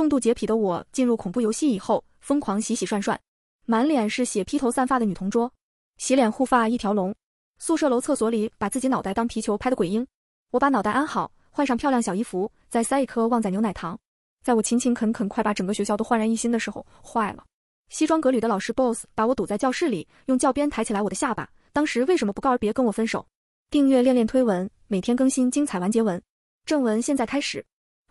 重度洁癖的我进入恐怖游戏以后，疯狂洗洗涮涮，满脸是血披头散发的女同桌，洗脸护发一条龙。宿舍楼厕所里把自己脑袋当皮球拍的鬼婴，我把脑袋安好，换上漂亮小衣服，再塞一颗旺仔牛奶糖。在我勤勤恳恳快把整个学校都焕然一新的时候，坏了，西装革履的老师 boss 把我堵在教室里，用教鞭抬起来我的下巴。当时为什么不告而别跟我分手？订阅恋恋推文，每天更新精彩完结文。正文现在开始。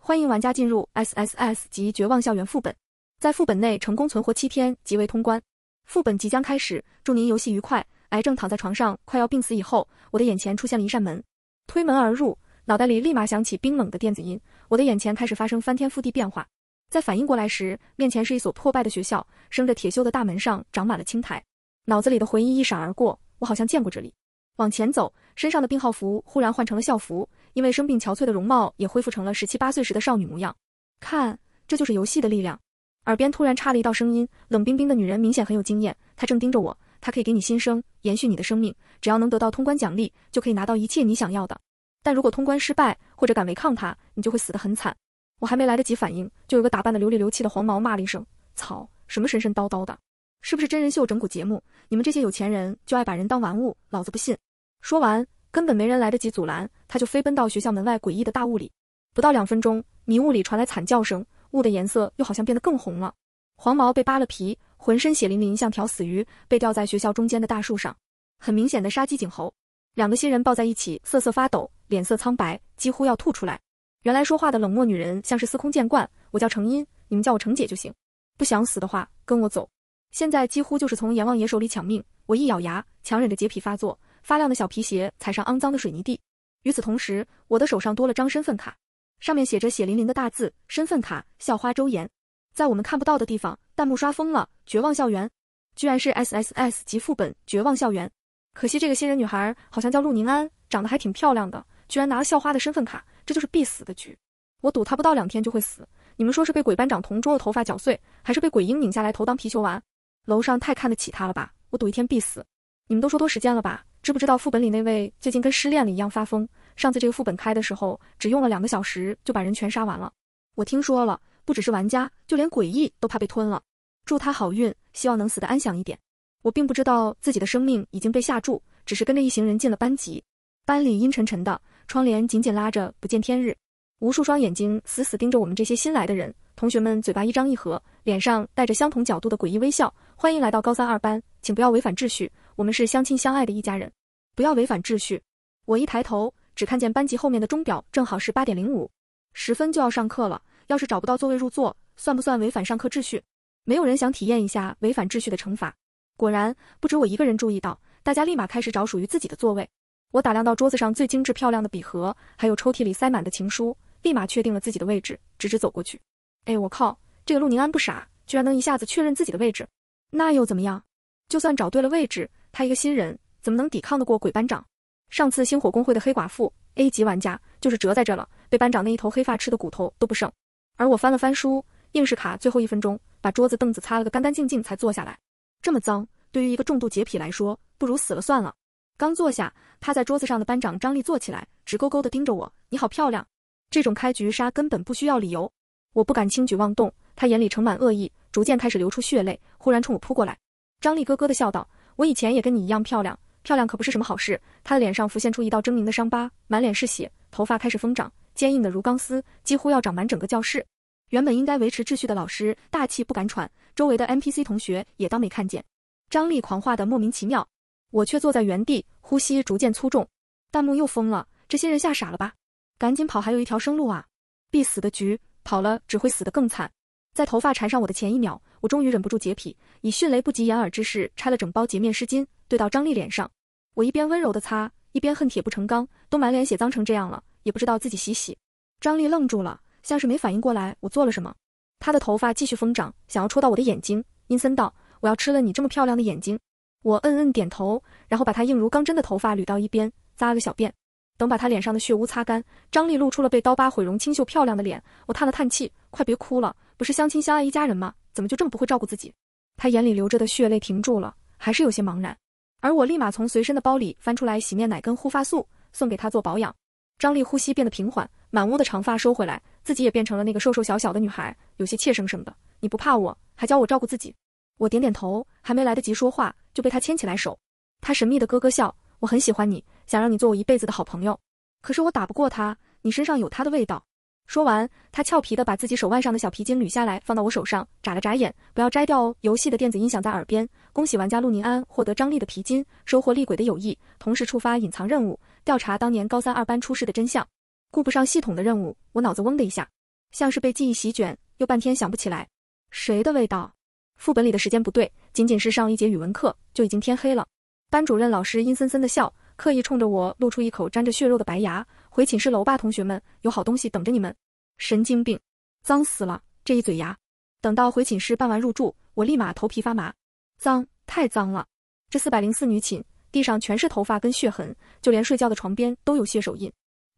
欢迎玩家进入 SSS 及绝望校园副本，在副本内成功存活七天即为通关。副本即将开始，祝您游戏愉快。癌症躺在床上快要病死以后，我的眼前出现了一扇门，推门而入，脑袋里立马响起冰冷的电子音，我的眼前开始发生翻天覆地变化。在反应过来时，面前是一所破败的学校，生着铁锈的大门上长满了青苔，脑子里的回忆一闪而过，我好像见过这里。往前走，身上的病号服忽然换成了校服。因为生病憔悴的容貌也恢复成了十七八岁时的少女模样。看，这就是游戏的力量。耳边突然插了一道声音，冷冰冰的女人明显很有经验，她正盯着我。她可以给你新生，延续你的生命，只要能得到通关奖励，就可以拿到一切你想要的。但如果通关失败，或者敢违抗她，你就会死得很惨。我还没来得及反应，就有个打扮的流里流气的黄毛骂了一声：“草，什么神神叨叨的，是不是真人秀整蛊节目？你们这些有钱人就爱把人当玩物，老子不信。”说完。根本没人来得及阻拦，他就飞奔到学校门外诡异的大雾里。不到两分钟，迷雾里传来惨叫声，雾的颜色又好像变得更红了。黄毛被扒了皮，浑身血淋淋，像条死鱼，被吊在学校中间的大树上，很明显的杀鸡儆猴。两个新人抱在一起，瑟瑟发抖，脸色苍白，几乎要吐出来。原来说话的冷漠女人像是司空见惯，我叫程音，你们叫我程姐就行。不想死的话，跟我走。现在几乎就是从阎王爷手里抢命。我一咬牙，强忍着洁癖发作。发亮的小皮鞋踩上肮脏的水泥地。与此同时，我的手上多了张身份卡，上面写着血淋淋的大字：身份卡，校花周岩。在我们看不到的地方，弹幕刷疯了，绝望校园，居然是 S S S 级副本，绝望校园。可惜这个新人女孩好像叫陆宁安，长得还挺漂亮的，居然拿了校花的身份卡，这就是必死的局。我赌她不到两天就会死。你们说是被鬼班长同桌的头发绞碎，还是被鬼婴拧下来头当皮球玩？楼上太看得起她了吧？我赌一天必死。你们都说多时间了吧？知不知道副本里那位最近跟失恋了一样发疯？上次这个副本开的时候，只用了两个小时就把人全杀完了。我听说了，不只是玩家，就连诡异都怕被吞了。祝他好运，希望能死得安详一点。我并不知道自己的生命已经被下注，只是跟着一行人进了班级。班里阴沉沉的，窗帘紧紧拉着，不见天日。无数双眼睛死死盯着我们这些新来的人。同学们嘴巴一张一合，脸上带着相同角度的诡异微笑。欢迎来到高三二班，请不要违反秩序。我们是相亲相爱的一家人，不要违反秩序。我一抬头，只看见班级后面的钟表正好是八点零五十分，就要上课了。要是找不到座位入座，算不算违反上课秩序？没有人想体验一下违反秩序的惩罚。果然，不止我一个人注意到，大家立马开始找属于自己的座位。我打量到桌子上最精致漂亮的笔盒，还有抽屉里塞满的情书，立马确定了自己的位置，直直走过去。哎，我靠，这个陆宁安不傻，居然能一下子确认自己的位置。那又怎么样？就算找对了位置。他一个新人怎么能抵抗得过鬼班长？上次星火公会的黑寡妇 A 级玩家就是折在这了，被班长那一头黑发吃的骨头都不剩。而我翻了翻书，硬是卡最后一分钟，把桌子凳子擦了个干干净净才坐下来。这么脏，对于一个重度洁癖来说，不如死了算了。刚坐下，趴在桌子上的班长张力坐起来，直勾勾的盯着我。你好漂亮，这种开局杀根本不需要理由。我不敢轻举妄动，他眼里盛满恶意，逐渐开始流出血泪，忽然冲我扑过来。张力咯咯的笑道。我以前也跟你一样漂亮，漂亮可不是什么好事。他的脸上浮现出一道狰狞的伤疤，满脸是血，头发开始疯长，坚硬的如钢丝，几乎要长满整个教室。原本应该维持秩序的老师大气不敢喘，周围的 NPC 同学也当没看见。张力狂化的莫名其妙，我却坐在原地，呼吸逐渐粗重。弹幕又疯了，这些人吓傻了吧？赶紧跑，还有一条生路啊！必死的局，跑了只会死的更惨。在头发缠上我的前一秒。我终于忍不住洁癖，以迅雷不及掩耳之势拆了整包洁面湿巾，对到张丽脸上。我一边温柔的擦，一边恨铁不成钢，都满脸血脏成这样了，也不知道自己洗洗。张丽愣住了，像是没反应过来我做了什么。她的头发继续疯长，想要戳到我的眼睛，阴森道：“我要吃了你这么漂亮的眼睛。”我嗯嗯点头，然后把她硬如钢针的头发捋到一边，扎了个小辫。等把她脸上的血污擦干，张丽露出了被刀疤毁容、清秀漂亮的脸。我叹了叹气：“快别哭了，不是相亲相爱一家人吗？”怎么就这么不会照顾自己？他眼里流着的血泪停住了，还是有些茫然。而我立马从随身的包里翻出来洗面奶跟护发素，送给他做保养。张丽呼吸变得平缓，满屋的长发收回来，自己也变成了那个瘦瘦小小的女孩，有些怯生生的。你不怕我，还教我照顾自己。我点点头，还没来得及说话，就被他牵起来手。他神秘的咯咯笑，我很喜欢你，想让你做我一辈子的好朋友。可是我打不过他，你身上有他的味道。说完，他俏皮地把自己手腕上的小皮筋捋下来，放到我手上，眨了眨眼，不要摘掉哦。游戏的电子音响在耳边，恭喜玩家陆宁安获得张力的皮筋，收获厉鬼的友谊，同时触发隐藏任务，调查当年高三二班出事的真相。顾不上系统的任务，我脑子嗡的一下，像是被记忆席卷，又半天想不起来谁的味道。副本里的时间不对，仅仅是上一节语文课就已经天黑了。班主任老师阴森森的笑，刻意冲着我露出一口沾着血肉的白牙。回寝室楼吧，同学们，有好东西等着你们。神经病，脏死了！这一嘴牙，等到回寝室办完入住，我立马头皮发麻，脏，太脏了！这四百零四女寝地上全是头发跟血痕，就连睡觉的床边都有血手印，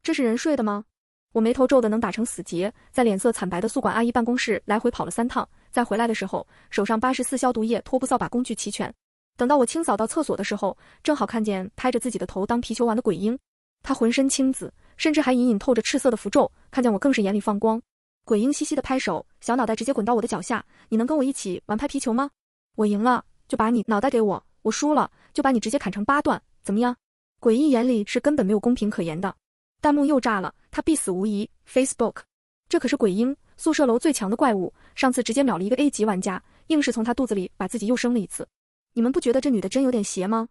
这是人睡的吗？我眉头皱的能打成死结，在脸色惨白的宿管阿姨办公室来回跑了三趟，在回来的时候手上八十四消毒液拖布扫把工具齐全。等到我清扫到厕所的时候，正好看见拍着自己的头当皮球玩的鬼婴，他浑身青紫。甚至还隐隐透着赤色的符咒，看见我更是眼里放光，鬼婴嘻嘻的拍手，小脑袋直接滚到我的脚下。你能跟我一起玩拍皮球吗？我赢了就把你脑袋给我，我输了就把你直接砍成八段，怎么样？鬼婴眼里是根本没有公平可言的。弹幕又炸了，他必死无疑。Facebook，这可是鬼婴宿舍楼最强的怪物，上次直接秒了一个 A 级玩家，硬是从他肚子里把自己又生了一次。你们不觉得这女的真有点邪吗？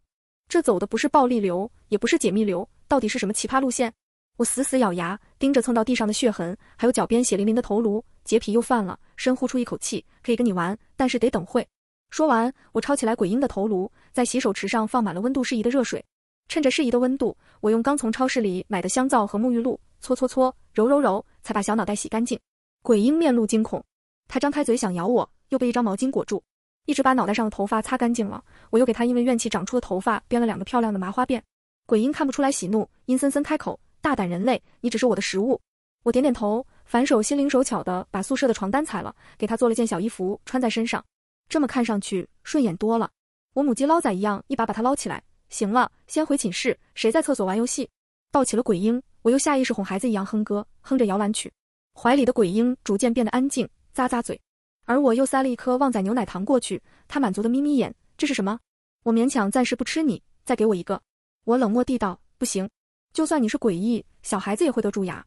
这走的不是暴力流，也不是解密流，到底是什么奇葩路线？我死死咬牙，盯着蹭到地上的血痕，还有脚边血淋淋的头颅，洁癖又犯了。深呼出一口气，可以跟你玩，但是得等会。说完，我抄起来鬼婴的头颅，在洗手池上放满了温度适宜的热水。趁着适宜的温度，我用刚从超市里买的香皂和沐浴露搓搓搓，揉揉揉，才把小脑袋洗干净。鬼婴面露惊恐，他张开嘴想咬我，又被一张毛巾裹住，一直把脑袋上的头发擦干净了。我又给他因为怨气长出的头发编了两个漂亮的麻花辫。鬼婴看不出来喜怒，阴森森开口。大胆人类，你只是我的食物。我点点头，反手心灵手巧的把宿舍的床单裁了，给他做了件小衣服穿在身上，这么看上去顺眼多了。我母鸡捞仔一样，一把把他捞起来。行了，先回寝室。谁在厕所玩游戏？抱起了鬼婴，我又下意识哄孩子一样哼歌，哼着摇篮曲，怀里的鬼婴逐渐变得安静，咂咂嘴。而我又塞了一颗旺仔牛奶糖过去，他满足的眯眯眼。这是什么？我勉强暂时不吃你，再给我一个。我冷漠地道，不行。就算你是诡异，小孩子也会得蛀牙。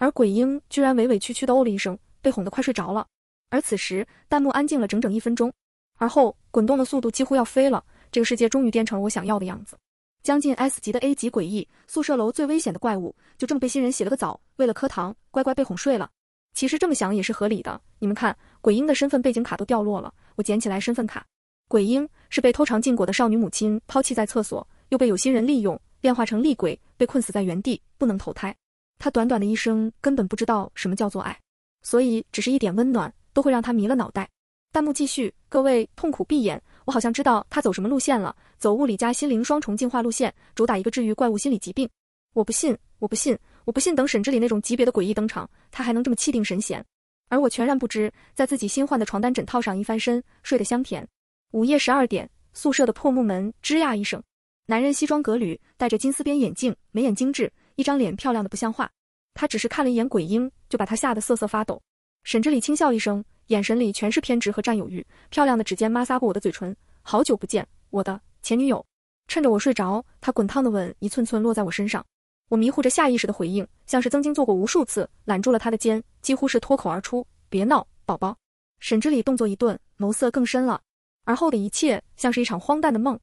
而鬼婴居然委委屈屈的哦了一声，被哄得快睡着了。而此时弹幕安静了整整一分钟，而后滚动的速度几乎要飞了。这个世界终于变成了我想要的样子。将近 S 级的 A 级诡异，宿舍楼最危险的怪物，就这么被新人洗了个澡，为了颗糖乖乖被哄睡了。其实这么想也是合理的。你们看，鬼婴的身份背景卡都掉落了，我捡起来身份卡。鬼婴是被偷尝禁果的少女母亲抛弃在厕所，又被有心人利用。变化成厉鬼，被困死在原地，不能投胎。他短短的一生，根本不知道什么叫做爱，所以只是一点温暖都会让他迷了脑袋。弹幕继续，各位痛苦闭眼。我好像知道他走什么路线了，走物理加心灵双重进化路线，主打一个治愈怪物心理疾病。我不信，我不信，我不信！等沈知礼那种级别的诡异登场，他还能这么气定神闲？而我全然不知，在自己新换的床单枕套上一翻身，睡得香甜。午夜十二点，宿舍的破木门吱呀一声。男人西装革履，戴着金丝边眼镜，眉眼精致，一张脸漂亮的不像话。他只是看了一眼鬼婴，就把他吓得瑟瑟发抖。沈知礼轻笑一声，眼神里全是偏执和占有欲。漂亮的指尖摩擦过我的嘴唇，好久不见，我的前女友。趁着我睡着，他滚烫的吻一寸寸落在我身上。我迷糊着下意识的回应，像是曾经做过无数次，揽住了他的肩，几乎是脱口而出：“别闹，宝宝。”沈知礼动作一顿，眸色更深了。而后的一切像是一场荒诞的梦。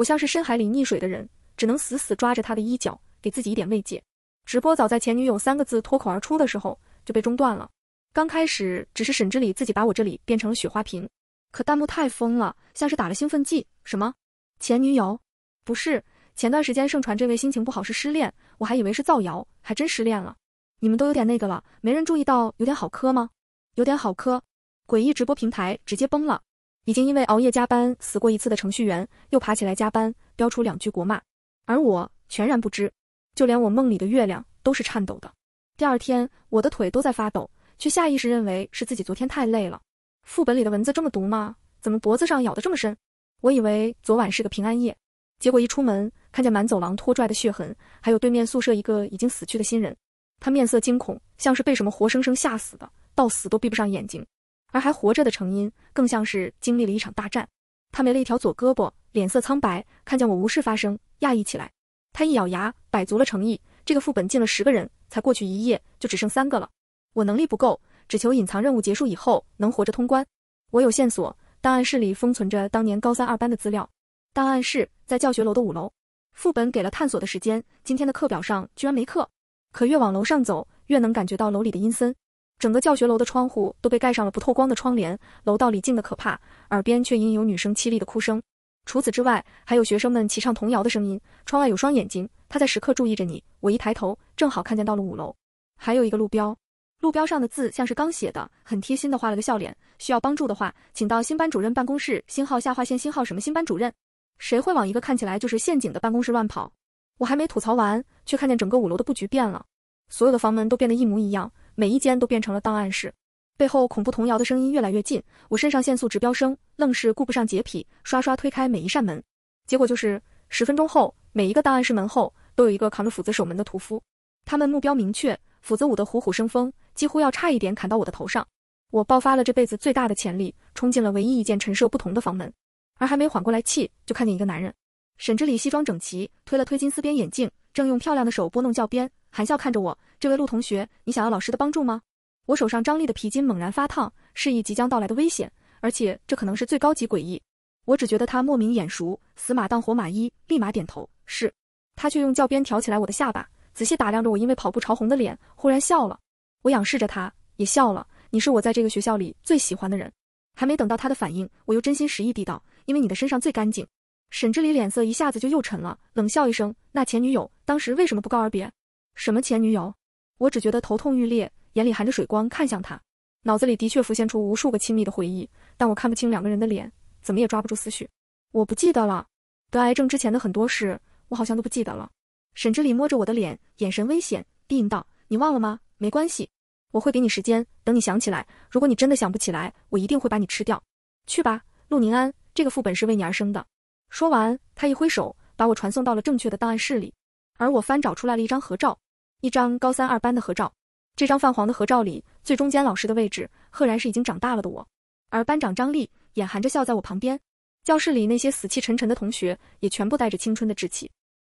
我像是深海里溺水的人，只能死死抓着他的衣角，给自己一点慰藉。直播早在“前女友”三个字脱口而出的时候就被中断了。刚开始只是沈知礼自己把我这里变成了雪花瓶，可弹幕太疯了，像是打了兴奋剂。什么？前女友？不是，前段时间盛传这位心情不好是失恋，我还以为是造谣，还真失恋了。你们都有点那个了，没人注意到有点好磕吗？有点好磕，诡异直播平台直接崩了。已经因为熬夜加班死过一次的程序员，又爬起来加班，飙出两句国骂，而我全然不知，就连我梦里的月亮都是颤抖的。第二天，我的腿都在发抖，却下意识认为是自己昨天太累了。副本里的文字这么毒吗？怎么脖子上咬的这么深？我以为昨晚是个平安夜，结果一出门，看见满走廊拖拽的血痕，还有对面宿舍一个已经死去的新人，他面色惊恐，像是被什么活生生吓死的，到死都闭不上眼睛。而还活着的成因，更像是经历了一场大战。他没了一条左胳膊，脸色苍白，看见我无事发生，讶异起来。他一咬牙，摆足了诚意。这个副本进了十个人，才过去一夜，就只剩三个了。我能力不够，只求隐藏任务结束以后能活着通关。我有线索，档案室里封存着当年高三二班的资料。档案室在教学楼的五楼。副本给了探索的时间，今天的课表上居然没课。可越往楼上走，越能感觉到楼里的阴森。整个教学楼的窗户都被盖上了不透光的窗帘，楼道里静得可怕，耳边却隐隐有女生凄厉的哭声。除此之外，还有学生们齐唱童谣的声音。窗外有双眼睛，他在时刻注意着你。我一抬头，正好看见到了五楼，还有一个路标，路标上的字像是刚写的，很贴心的画了个笑脸。需要帮助的话，请到新班主任办公室。星号下划线星号什么新班主任？谁会往一个看起来就是陷阱的办公室乱跑？我还没吐槽完，却看见整个五楼的布局变了，所有的房门都变得一模一样。每一间都变成了档案室，背后恐怖童谣的声音越来越近，我肾上腺素直飙升，愣是顾不上洁癖，刷刷推开每一扇门。结果就是，十分钟后，每一个档案室门后都有一个扛着斧子守门的屠夫。他们目标明确，斧子舞得虎虎生风，几乎要差一点砍到我的头上。我爆发了这辈子最大的潜力，冲进了唯一一间陈设不同的房门。而还没缓过来气，就看见一个男人，沈之礼西装整齐，推了推金丝边眼镜，正用漂亮的手拨弄教鞭。含笑看着我，这位陆同学，你想要老师的帮助吗？我手上张力的皮筋猛然发烫，示意即将到来的危险，而且这可能是最高级诡异。我只觉得他莫名眼熟，死马当活马医，立马点头是。他却用教鞭挑起来我的下巴，仔细打量着我因为跑步潮红的脸，忽然笑了。我仰视着他，也笑了。你是我在这个学校里最喜欢的人。还没等到他的反应，我又真心实意地道，因为你的身上最干净。沈志礼脸色一下子就又沉了，冷笑一声，那前女友当时为什么不告而别？什么前女友？我只觉得头痛欲裂，眼里含着水光看向他，脑子里的确浮现出无数个亲密的回忆，但我看不清两个人的脸，怎么也抓不住思绪。我不记得了，得癌症之前的很多事，我好像都不记得了。沈知礼摸着我的脸，眼神危险，低吟道：“你忘了吗？没关系，我会给你时间，等你想起来。如果你真的想不起来，我一定会把你吃掉。”去吧，陆宁安，这个副本是为你而生的。说完，他一挥手，把我传送到了正确的档案室里。而我翻找出来了一张合照，一张高三二班的合照。这张泛黄的合照里，最中间老师的位置，赫然是已经长大了的我。而班长张丽眼含着笑在我旁边。教室里那些死气沉沉的同学，也全部带着青春的稚气。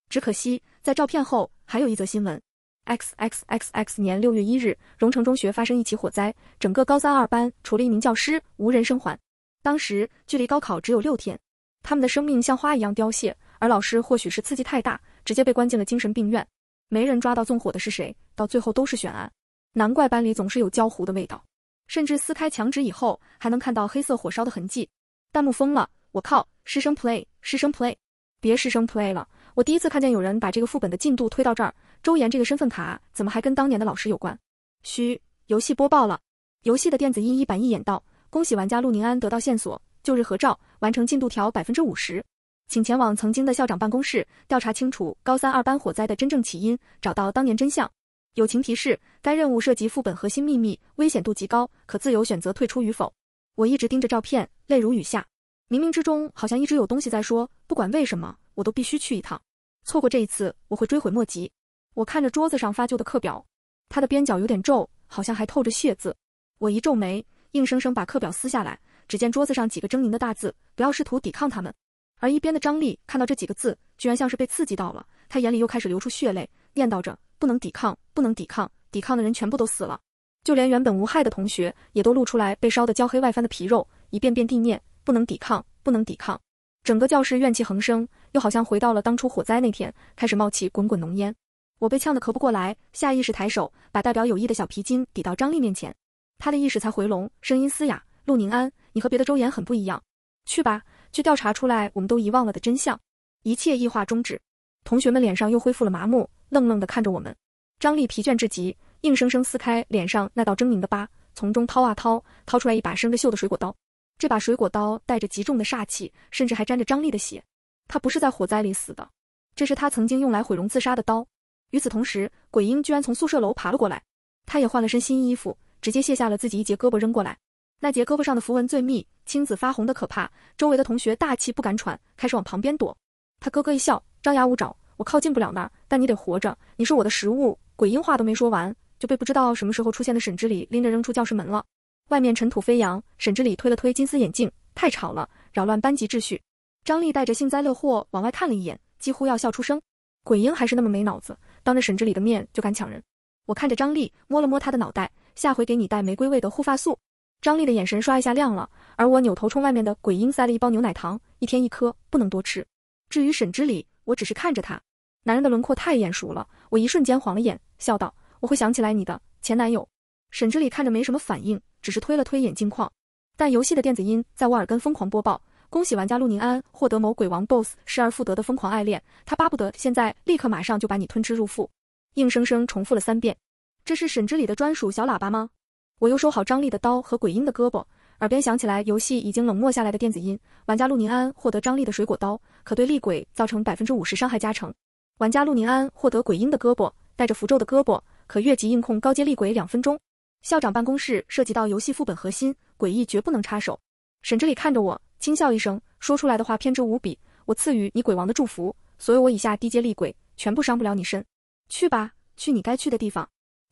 只可惜，在照片后还有一则新闻：X X X X 年六月一日，荣城中学发生一起火灾，整个高三二班除了一名教师，无人生还。当时距离高考只有六天，他们的生命像花一样凋谢。而老师或许是刺激太大。直接被关进了精神病院，没人抓到纵火的是谁？到最后都是悬案，难怪班里总是有焦糊的味道，甚至撕开墙纸以后还能看到黑色火烧的痕迹。弹幕疯了，我靠！师生 play，师生 play，别师生 play 了。我第一次看见有人把这个副本的进度推到这儿。周岩这个身份卡怎么还跟当年的老师有关？嘘，游戏播报了，游戏的电子音一板一眼道：恭喜玩家陆宁安得到线索，旧日合照，完成进度条百分之五十。请前往曾经的校长办公室，调查清楚高三二班火灾的真正起因，找到当年真相。友情提示：该任务涉及副本核心秘密，危险度极高，可自由选择退出与否。我一直盯着照片，泪如雨下。冥冥之中，好像一直有东西在说，不管为什么，我都必须去一趟。错过这一次，我会追悔莫及。我看着桌子上发旧的课表，它的边角有点皱，好像还透着血渍。我一皱眉，硬生生把课表撕下来，只见桌子上几个狰狞的大字：不要试图抵抗他们。而一边的张丽看到这几个字，居然像是被刺激到了，她眼里又开始流出血泪，念叨着：“不能抵抗，不能抵抗，抵抗的人全部都死了，就连原本无害的同学也都露出来被烧得焦黑外翻的皮肉，一遍遍地念：不能抵抗，不能抵抗。”整个教室怨气横生，又好像回到了当初火灾那天，开始冒起滚滚浓烟。我被呛得咳不过来，下意识抬手把代表友谊的小皮筋抵到张丽面前，她的意识才回笼，声音嘶哑：“陆宁安，你和别的周岩很不一样，去吧。”去调查出来我们都遗忘了的真相，一切异化终止。同学们脸上又恢复了麻木，愣愣地看着我们。张丽疲倦至极，硬生生撕开脸上那道狰狞的疤，从中掏啊掏，掏出来一把生着锈的水果刀。这把水果刀带着极重的煞气，甚至还沾着张丽的血。他不是在火灾里死的，这是他曾经用来毁容自杀的刀。与此同时，鬼婴居然从宿舍楼爬了过来，他也换了身新衣服，直接卸下了自己一截胳膊扔过来。那截胳膊上的符文最密，青紫发红的可怕。周围的同学大气不敢喘，开始往旁边躲。他咯咯一笑，张牙舞爪。我靠近不了那儿，但你得活着。你是我的食物。鬼婴话都没说完，就被不知道什么时候出现的沈知礼拎着扔出教室门了。外面尘土飞扬。沈知礼推了推金丝眼镜，太吵了，扰乱班级秩序。张丽带着幸灾乐祸往外看了一眼，几乎要笑出声。鬼婴还是那么没脑子，当着沈知礼的面就敢抢人。我看着张丽，摸了摸他的脑袋，下回给你带玫瑰味的护发素。张丽的眼神刷一下亮了，而我扭头冲外面的鬼婴塞了一包牛奶糖，一天一颗，不能多吃。至于沈知礼，我只是看着他，男人的轮廓太眼熟了，我一瞬间晃了眼，笑道：“我会想起来你的前男友。”沈知礼看着没什么反应，只是推了推眼镜框。但游戏的电子音在我耳根疯狂播报：“恭喜玩家陆宁安获得某鬼王 BOSS 失而复得的疯狂爱恋，他巴不得现在立刻马上就把你吞吃入腹。”硬生生重复了三遍，这是沈知礼的专属小喇叭吗？我又收好张力的刀和鬼婴的胳膊，耳边响起来游戏已经冷漠下来的电子音。玩家陆宁安获得张力的水果刀，可对厉鬼造成百分之五十伤害加成。玩家陆宁安获得鬼婴的胳膊，带着符咒的胳膊，可越级硬控高阶厉鬼两分钟。校长办公室涉及到游戏副本核心，诡异绝不能插手。沈知礼看着我，轻笑一声，说出来的话偏执无比。我赐予你鬼王的祝福，所有我以下低阶厉鬼全部伤不了你身。去吧，去你该去的地方。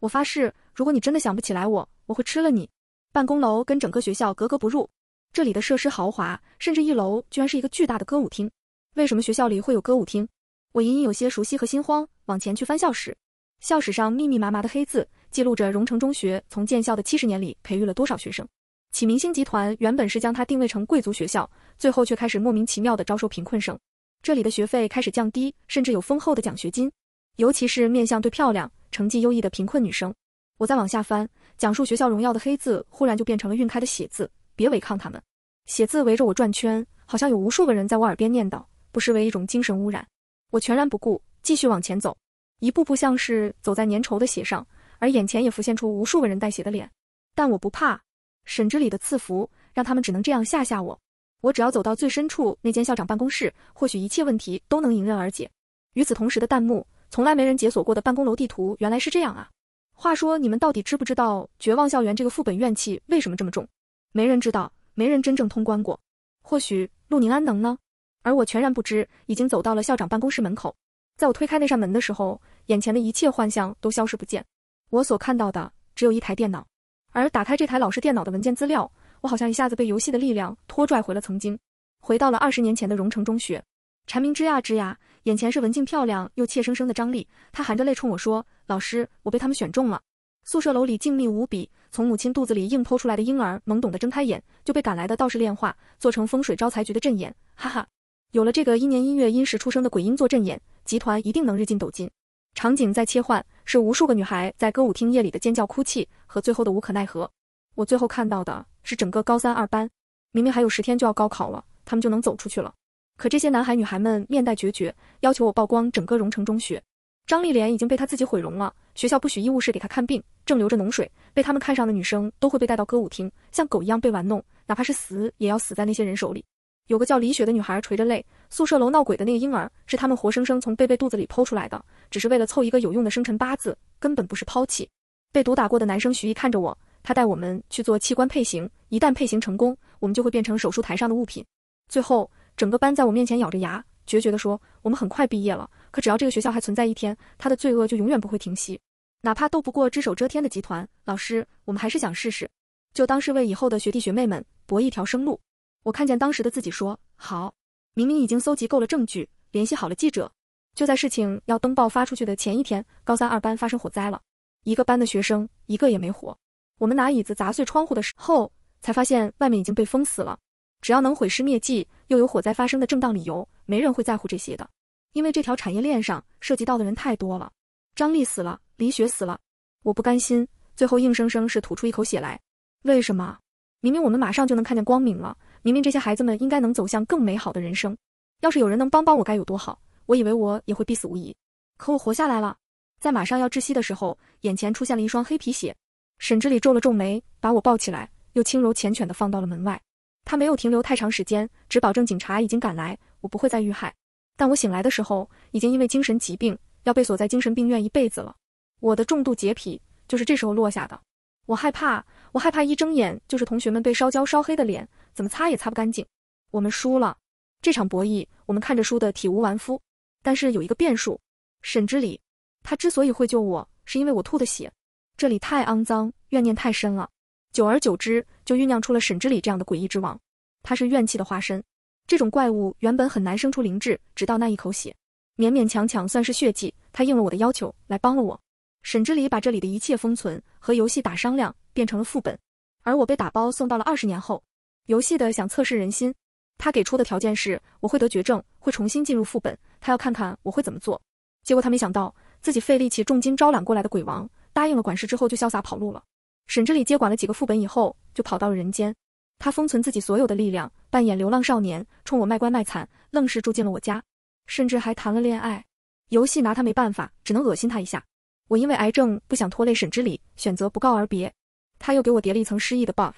我发誓，如果你真的想不起来我，我会吃了你。办公楼跟整个学校格格不入，这里的设施豪华，甚至一楼居然是一个巨大的歌舞厅。为什么学校里会有歌舞厅？我隐隐有些熟悉和心慌，往前去翻校史。校史上密密麻麻的黑字记录着荣城中学从建校的七十年里培育了多少学生。启明星集团原本是将它定位成贵族学校，最后却开始莫名其妙的招收贫困生。这里的学费开始降低，甚至有丰厚的奖学金，尤其是面向对漂亮。成绩优异的贫困女生，我再往下翻，讲述学校荣耀的黑字忽然就变成了晕开的血字。别违抗他们，血字围着我转圈，好像有无数个人在我耳边念叨，不失为一种精神污染。我全然不顾，继续往前走，一步步像是走在粘稠的血上，而眼前也浮现出无数个人带血的脸。但我不怕，沈之礼的赐福让他们只能这样吓吓我。我只要走到最深处那间校长办公室，或许一切问题都能迎刃而解。与此同时的弹幕。从来没人解锁过的办公楼地图原来是这样啊！话说你们到底知不知道绝望校园这个副本怨气为什么这么重？没人知道，没人真正通关过。或许陆宁安能呢？而我全然不知，已经走到了校长办公室门口。在我推开那扇门的时候，眼前的一切幻象都消失不见，我所看到的只有一台电脑。而打开这台老式电脑的文件资料，我好像一下子被游戏的力量拖拽回了曾经，回到了二十年前的荣城中学。蝉鸣吱呀吱呀。眼前是文静漂亮又怯生生的张丽，她含着泪冲我说：“老师，我被他们选中了。”宿舍楼里静谧无比，从母亲肚子里硬剖出来的婴儿懵懂的睁开眼，就被赶来的道士炼化，做成风水招财局的阵眼。哈哈，有了这个一年一月阴时出生的鬼婴做阵眼，集团一定能日进斗金。场景在切换，是无数个女孩在歌舞厅夜里的尖叫哭泣和最后的无可奈何。我最后看到的是整个高三二班，明明还有十天就要高考了，他们就能走出去了。可这些男孩女孩们面带决绝，要求我曝光整个荣城中学。张丽莲已经被他自己毁容了，学校不许医务室给他看病，正流着脓水。被他们看上的女生都会被带到歌舞厅，像狗一样被玩弄，哪怕是死也要死在那些人手里。有个叫李雪的女孩垂着泪，宿舍楼闹鬼的那个婴儿是他们活生生从贝贝肚子里剖出来的，只是为了凑一个有用的生辰八字，根本不是抛弃。被毒打过的男生徐毅看着我，他带我们去做器官配型，一旦配型成功，我们就会变成手术台上的物品。最后。整个班在我面前咬着牙，决绝地说：“我们很快毕业了，可只要这个学校还存在一天，他的罪恶就永远不会停息。哪怕斗不过只手遮天的集团，老师，我们还是想试试，就当是为以后的学弟学妹们搏一条生路。”我看见当时的自己说：“好。”明明已经搜集够了证据，联系好了记者，就在事情要登报发出去的前一天，高三二班发生火灾了，一个班的学生一个也没活。我们拿椅子砸碎窗户的时候，才发现外面已经被封死了。只要能毁尸灭迹，又有火灾发生的正当理由，没人会在乎这些的。因为这条产业链上涉及到的人太多了。张丽死了，李雪死了，我不甘心，最后硬生生是吐出一口血来。为什么？明明我们马上就能看见光明了，明明这些孩子们应该能走向更美好的人生。要是有人能帮帮我，该有多好！我以为我也会必死无疑，可我活下来了。在马上要窒息的时候，眼前出现了一双黑皮鞋。沈知礼皱了皱眉，把我抱起来，又轻柔缱绻的放到了门外。他没有停留太长时间，只保证警察已经赶来，我不会再遇害。但我醒来的时候，已经因为精神疾病要被锁在精神病院一辈子了。我的重度洁癖就是这时候落下的。我害怕，我害怕一睁眼就是同学们被烧焦、烧黑的脸，怎么擦也擦不干净。我们输了这场博弈，我们看着输得体无完肤。但是有一个变数，沈知礼，他之所以会救我，是因为我吐的血。这里太肮脏，怨念太深了，久而久之。就酝酿出了沈知礼这样的诡异之王，他是怨气的化身。这种怪物原本很难生出灵智，直到那一口血，勉勉强强算是血迹。他应了我的要求，来帮了我。沈知礼把这里的一切封存，和游戏打商量，变成了副本。而我被打包送到了二十年后。游戏的想测试人心，他给出的条件是我会得绝症，会重新进入副本，他要看看我会怎么做。结果他没想到，自己费力气、重金招揽过来的鬼王，答应了管事之后就潇洒跑路了。沈知礼接管了几个副本以后。就跑到了人间，他封存自己所有的力量，扮演流浪少年，冲我卖乖卖惨，愣是住进了我家，甚至还谈了恋爱。游戏拿他没办法，只能恶心他一下。我因为癌症不想拖累沈知礼，选择不告而别。他又给我叠了一层失忆的 buff，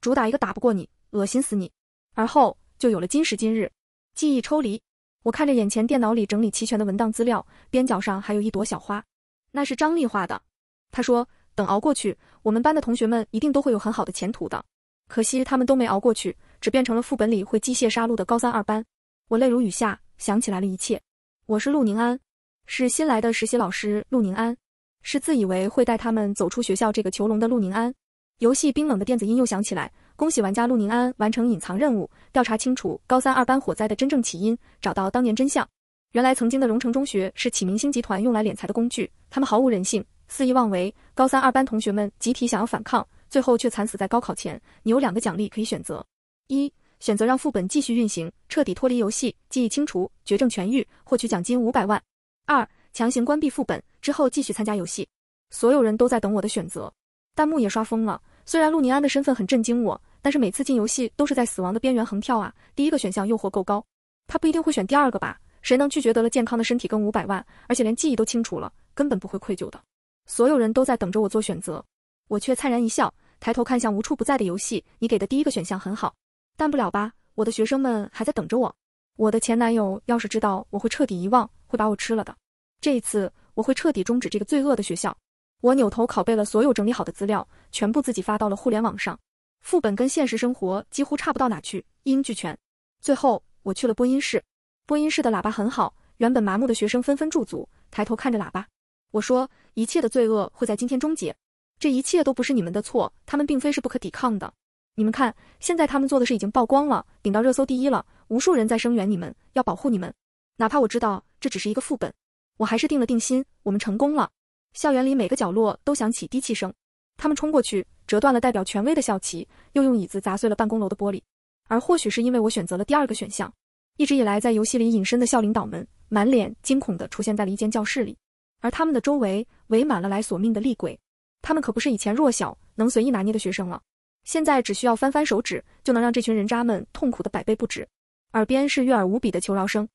主打一个打不过你，恶心死你。而后就有了今时今日，记忆抽离。我看着眼前电脑里整理齐全的文档资料，边角上还有一朵小花，那是张丽画的。他说。等熬过去，我们班的同学们一定都会有很好的前途的。可惜他们都没熬过去，只变成了副本里会机械杀戮的高三二班。我泪如雨下，想起来了一切。我是陆宁安，是新来的实习老师。陆宁安，是自以为会带他们走出学校这个囚笼的陆宁安。游戏冰冷的电子音又响起来：“恭喜玩家陆宁安完成隐藏任务，调查清楚高三二班火灾的真正起因，找到当年真相。原来曾经的荣城中学是启明星集团用来敛财的工具，他们毫无人性。”肆意妄为，高三二班同学们集体想要反抗，最后却惨死在高考前。你有两个奖励可以选择：一，选择让副本继续运行，彻底脱离游戏，记忆清除，绝症痊愈，获取奖金五百万；二，强行关闭副本之后继续参加游戏。所有人都在等我的选择，弹幕也刷疯了。虽然陆尼安的身份很震惊我，但是每次进游戏都是在死亡的边缘横跳啊。第一个选项诱惑够高，他不一定会选第二个吧？谁能拒绝得了健康的身体跟五百万，而且连记忆都清除了，根本不会愧疚的？所有人都在等着我做选择，我却灿然一笑，抬头看向无处不在的游戏。你给的第一个选项很好，但不了吧？我的学生们还在等着我。我的前男友要是知道我会彻底遗忘，会把我吃了的。这一次，我会彻底终止这个罪恶的学校。我扭头拷贝了所有整理好的资料，全部自己发到了互联网上。副本跟现实生活几乎差不到哪去，一应俱全。最后，我去了播音室。播音室的喇叭很好，原本麻木的学生纷纷驻足，抬头看着喇叭。我说，一切的罪恶会在今天终结，这一切都不是你们的错，他们并非是不可抵抗的。你们看，现在他们做的事已经曝光了，顶到热搜第一了，无数人在声援你们，要保护你们。哪怕我知道这只是一个副本，我还是定了定心，我们成功了。校园里每个角落都响起低泣声，他们冲过去，折断了代表权威的校旗，又用椅子砸碎了办公楼的玻璃。而或许是因为我选择了第二个选项，一直以来在游戏里隐身的校领导们，满脸惊恐的出现在了一间教室里。而他们的周围围满了来索命的厉鬼，他们可不是以前弱小能随意拿捏的学生了。现在只需要翻翻手指，就能让这群人渣们痛苦的百倍不止。耳边是悦耳无比的求饶声。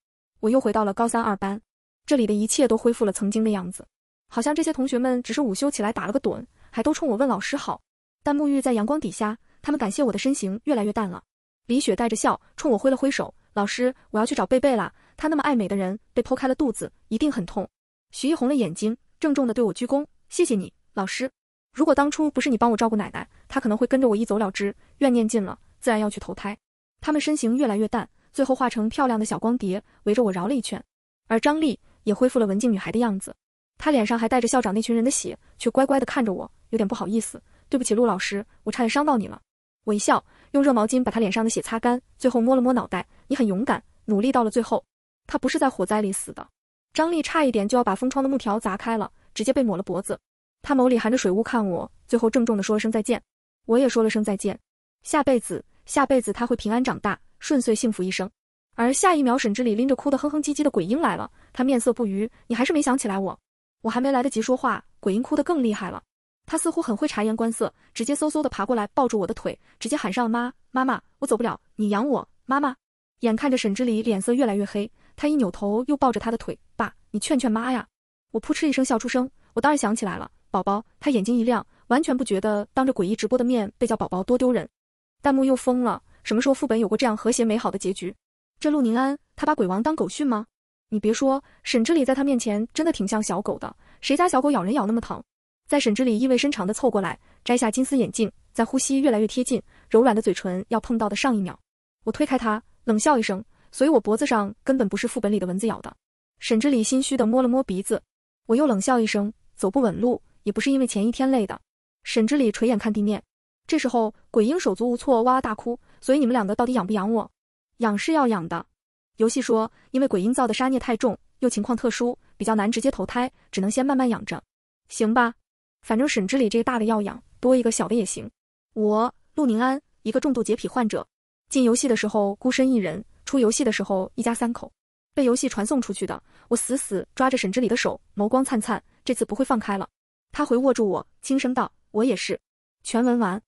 我又回到了高三二班，这里的一切都恢复了曾经的样子，好像这些同学们只是午休起来打了个盹，还都冲我问老师好。但沐浴在阳光底下，他们感谢我的身形越来越淡了。李雪带着笑冲我挥了挥手，老师，我要去找贝贝啦。她那么爱美的人，被剖开了肚子，一定很痛。徐一红了眼睛郑重地对我鞠躬，谢谢你，老师。如果当初不是你帮我照顾奶奶，她可能会跟着我一走了之。怨念尽了，自然要去投胎。他们身形越来越淡，最后化成漂亮的小光碟，围着我绕了一圈。而张丽也恢复了文静女孩的样子，她脸上还带着校长那群人的血，却乖乖地看着我，有点不好意思。对不起，陆老师，我差点伤到你了。我一笑，用热毛巾把她脸上的血擦干，最后摸了摸脑袋。你很勇敢，努力到了最后。她不是在火灾里死的。张丽差一点就要把封窗的木条砸开了，直接被抹了脖子。他眸里含着水雾看我，最后郑重地说了声再见。我也说了声再见。下辈子，下辈子他会平安长大，顺遂幸福一生。而下一秒，沈知礼拎着哭的哼哼唧唧的鬼婴来了。他面色不愉，你还是没想起来我？我还没来得及说话，鬼婴哭得更厉害了。他似乎很会察言观色，直接嗖嗖的爬过来抱住我的腿，直接喊上妈妈妈，我走不了，你养我，妈妈。眼看着沈知礼脸色越来越黑。他一扭头，又抱着他的腿，爸，你劝劝妈呀！我扑哧一声笑出声，我当然想起来了，宝宝。他眼睛一亮，完全不觉得当着诡异直播的面被叫宝宝多丢人。弹幕又疯了，什么时候副本有过这样和谐美好的结局？这陆宁安，他把鬼王当狗训吗？你别说，沈知礼在他面前真的挺像小狗的，谁家小狗咬人咬那么疼？在沈知礼意味深长的凑过来，摘下金丝眼镜，在呼吸越来越贴近，柔软的嘴唇要碰到的上一秒，我推开他，冷笑一声。所以我脖子上根本不是副本里的蚊子咬的。沈知礼心虚地摸了摸鼻子，我又冷笑一声：“走不稳路也不是因为前一天累的。”沈知礼垂眼看地面。这时候鬼婴手足无措，哇哇大哭。所以你们两个到底养不养我？养是要养的。游戏说，因为鬼婴造的杀孽太重，又情况特殊，比较难直接投胎，只能先慢慢养着。行吧，反正沈知礼这个大的要养，多一个小的也行。我陆宁安，一个重度洁癖患者，进游戏的时候孤身一人。出游戏的时候，一家三口被游戏传送出去的，我死死抓着沈知礼的手，眸光灿灿，这次不会放开了。他回握住我，轻声道：“我也是。”全文完。